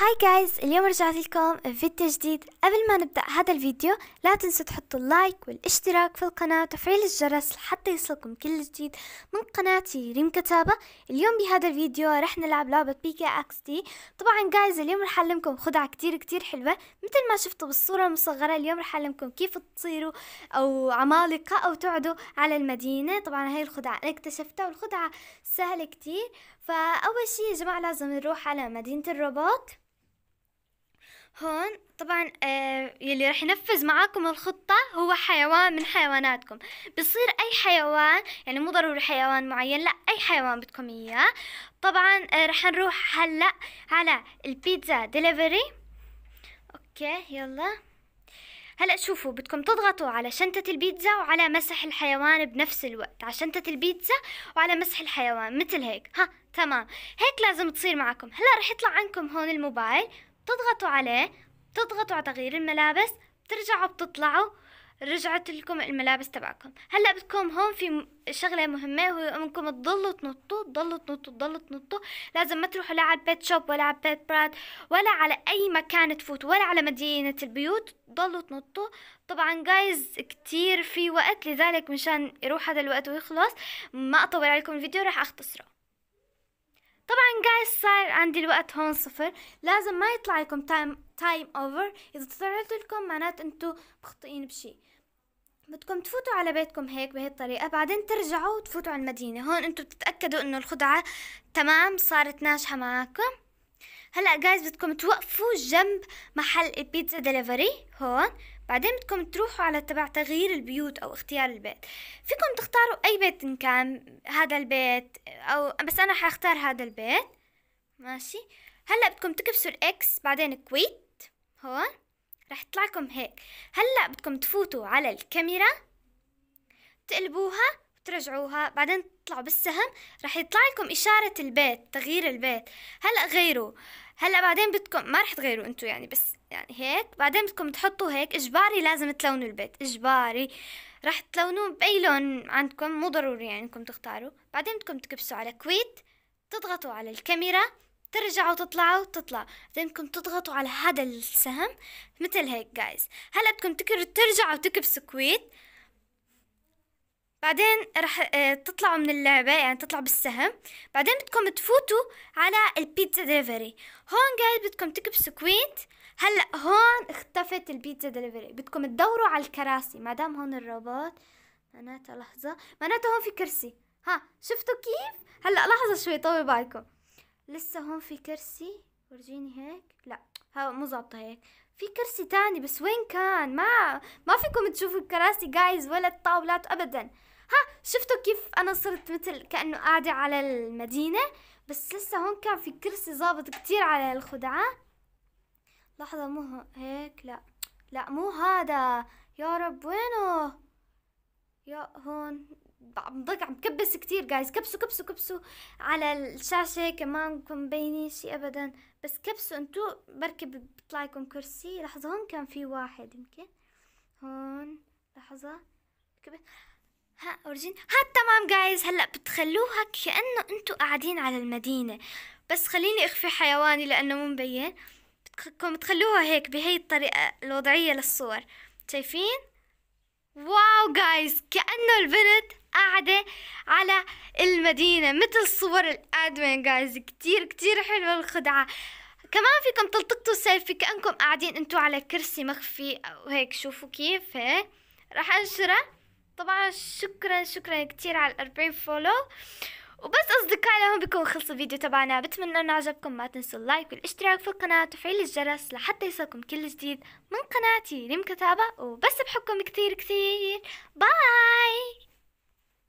هاي جايز اليوم رجعت لكم فيديو جديد قبل ما نبدأ هذا الفيديو لا تنسوا تحطوا اللايك والاشتراك في القناة وتفعيل الجرس لحتى يصلكم كل جديد من قناتي ريم كتابة اليوم بهذا الفيديو رح نلعب لعبة بيكا اكس دي طبعا جايز اليوم رح أعلمكم خدعة كتير كتير حلوة مثل ما شفتوا بالصورة المصغرة اليوم رح أعلمكم كيف تصيروا أو عمالقة أو تعدوا على المدينة طبعا هاي الخدعة أنا اكتشفتها والخدعة سهلة كتير فأول شي يا جماعة لازم نروح على مدينة الروبوت هون طبعا آه، يلي رح ينفذ معاكم الخطة هو حيوان من حيواناتكم بصير أي حيوان يعني مو ضروري حيوان معين لا أي حيوان بدكم إياه طبعا آه، رح نروح هلأ على البيتزا ديليفري أوكي يلا هلا شوفوا بدكم تضغطوا على شنطة البيتزا وعلى مسح الحيوان بنفس الوقت على شنطة البيتزا وعلى مسح الحيوان مثل هيك ها تمام هيك لازم تصير معكم هلا رح يطلع عنكم هون الموبايل بتضغطوا عليه بتضغطوا على تغيير الملابس بترجعوا بتطلعوا رجعت لكم الملابس تبعكم هلا بدكم هون في شغله مهمه وهي انكم تضلوا تنطوا تضلوا تنطوا تضلوا تنطوا لازم ما تروحوا لا على البيت شوب ولا على بيت براد ولا على اي مكان تفوتوا ولا على مدينه البيوت تضلوا تنطوا طبعا جايز كتير في وقت لذلك مشان يروح هذا الوقت ويخلص ما اطول عليكم الفيديو راح اختصره طبعا جايز صار عندي الوقت هون صفر لازم ما يطلع لكم تايم تايم اوفر اذا طلعت لكم معناته انتو مخطئين بشي بدكم تفوتوا على بيتكم هيك بهي الطريقة بعدين ترجعوا وتفوتوا على المدينة هون انتو بتتأكدوا انه الخدعة تمام صارت ناجحة معاكم هلا جايز بدكم توقفوا جنب محل البيتزا دليفري هون بعدين بدكم تروحوا على تبع تغيير البيوت او اختيار البيت فيكم تختاروا اي بيت ان كان هذا البيت او بس انا حختار هذا البيت ماشي هلا بدكم تكبسوا الاكس بعدين كويت هون رح يطلع لكم هيك هلا بدكم تفوتوا على الكاميرا تقلبوها ترجعوها بعدين تطلعوا بالسهم رح يطلع لكم إشارة البيت تغيير البيت هلأ غيروا هلا بعدين بدكم ما رح تغيروا انتم يعني بس يعني هيك بعدين بدكم تحطوا هيك اجباري لازم تلونوا البيت اجباري رح تلونوه باي لون عندكم مو ضروري يعني انكم تختاروا بعدين بدكم تكبسوا على كويت تضغطوا على الكاميرا ترجعوا تطلعوا تطلع بدكم تضغطوا على هذا السهم مثل هيك جايز هلا بدكم ترجعوا تكبسوا كويت بعدين رح آه، تطلعوا من اللعبة يعني تطلعوا بالسهم بعدين بدكم تفوتوا على البيتزا دليفري هون قاعد بدكم تكبسوا كويت هلا هون اختفت البيتزا دليفري بدكم تدوروا على الكراسي ما دام هون الروبوت معناتها لحظة معناتها هون في كرسي ها شفتوا كيف هلا لحظة شوي طولوا بالكم لسه هون في كرسي ورجيني هيك لا ها مو ظابطة هيك في كرسي تاني بس وين كان ما ما فيكم تشوفوا الكراسي جايز ولا الطاولات ابدا ها شفتوا كيف انا صرت مثل كانه قاعده على المدينه بس لسه هون كان في كرسي ظابط كتير على الخدعه لحظه مو هيك لا لا مو هذا يا رب وينه يا هون عم ضق عم كبس كتير جايز كبسوا كبسوا كبسوا على الشاشة كمان مكون بيني شي ابدا بس كبسوا انتو بركي بيطلع لكم كرسي لحظة هون كان في واحد يمكن هون لحظة كبس ها اوريجين ها تمام جايز هلا بتخلوها كانه انتم قاعدين على المدينه بس خليني اخفي حيواني لانه مو مبين بدكم تخلوها هيك بهي الطريقه الوضعيه للصور شايفين واو جايز كانه البنت قاعدة على المدينة مثل صور الأدمن جايز كتير كتير حلوة الخدعة كمان فيكم تلتقطوا سيلفي كأنكم قاعدين انتوا على كرسي مخفي أو هيك شوفوا كيف هيك راح أنشرها طبعا شكرا شكرا كتير على الأربعين فولو وبس أصدقائي لهم بيكون خلص الفيديو تبعنا بتمنى أنه عجبكم ما تنسوا اللايك والاشتراك في القناة وتفعيل الجرس لحتى يصلكم كل جديد من قناتي ريم كتابة وبس بحبكم كتير كتير باي